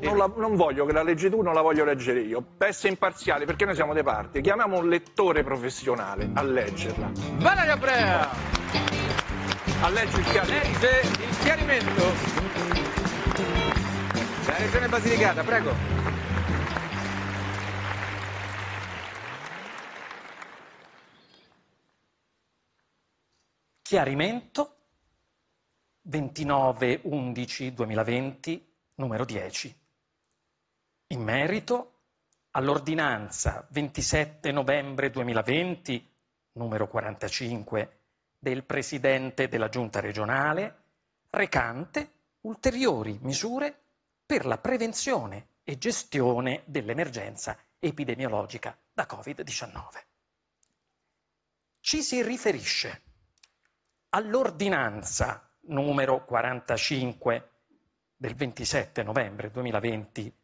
non, la, non, voglio che la leggi tu, non la voglio leggere io. Pesse imparziale, perché noi siamo de parte. Chiamiamo un lettore professionale a leggerla. Valeria Brea! A leggere il chiarimento. il chiarimento. La regione Basilicata, prego. Chiarimento 29-11-2020, numero 10 in merito all'ordinanza 27 novembre 2020, numero 45, del Presidente della Giunta regionale, recante ulteriori misure per la prevenzione e gestione dell'emergenza epidemiologica da Covid-19. Ci si riferisce all'ordinanza numero 45 del 27 novembre 2020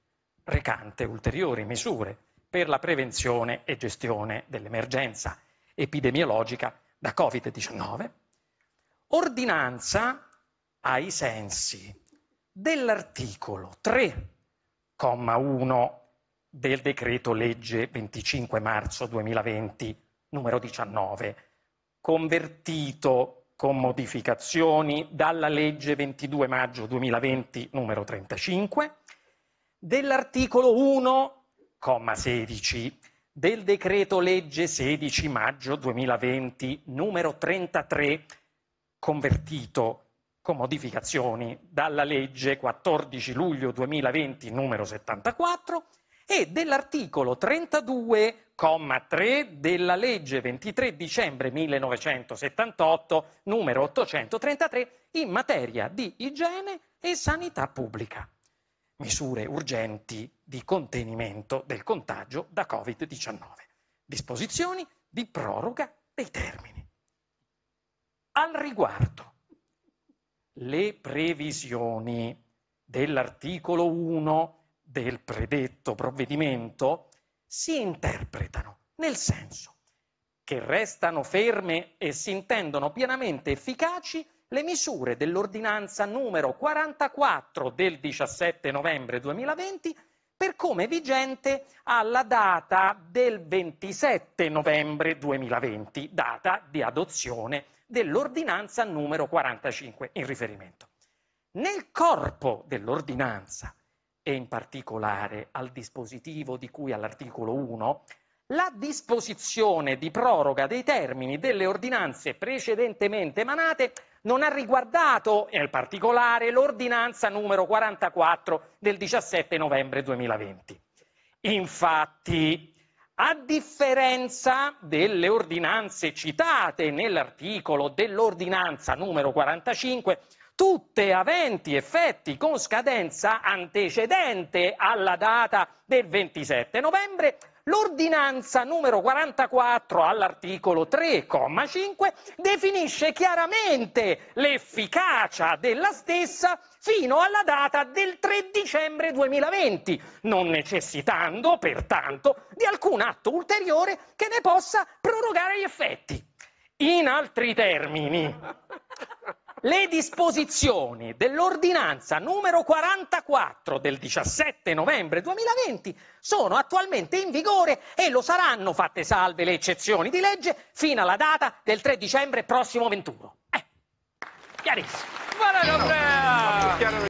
recante ulteriori misure per la prevenzione e gestione dell'emergenza epidemiologica da Covid-19, ordinanza ai sensi dell'articolo 3,1 del decreto legge 25 marzo 2020 numero 19, convertito con modificazioni dalla legge 22 maggio 2020 numero 35 dell'articolo 1,16 del decreto legge 16 maggio 2020 numero 33, convertito con modificazioni dalla legge 14 luglio 2020 numero 74 e dell'articolo 32,3 della legge 23 dicembre 1978 numero 833 in materia di igiene e sanità pubblica misure urgenti di contenimento del contagio da Covid-19. Disposizioni di proroga dei termini. Al riguardo, le previsioni dell'articolo 1 del predetto provvedimento si interpretano nel senso che restano ferme e si intendono pienamente efficaci le misure dell'ordinanza numero 44 del 17 novembre 2020 per come vigente alla data del 27 novembre 2020, data di adozione dell'ordinanza numero 45 in riferimento. Nel corpo dell'ordinanza e in particolare al dispositivo di cui all'articolo 1 la disposizione di proroga dei termini delle ordinanze precedentemente emanate non ha riguardato, nel particolare, l'ordinanza numero 44 del 17 novembre 2020. Infatti, a differenza delle ordinanze citate nell'articolo dell'ordinanza numero 45, tutte aventi effetti con scadenza antecedente alla data del 27 novembre, L'ordinanza numero 44 all'articolo 3,5 definisce chiaramente l'efficacia della stessa fino alla data del 3 dicembre 2020, non necessitando pertanto di alcun atto ulteriore che ne possa prorogare gli effetti. In altri termini, le disposizioni dell'ordinanza numero 44 del 17 novembre 2020 sono attualmente in vigore e lo saranno, fatte salve le eccezioni di legge, fino alla data del 3 dicembre prossimo 21. Eh, chiarissimo.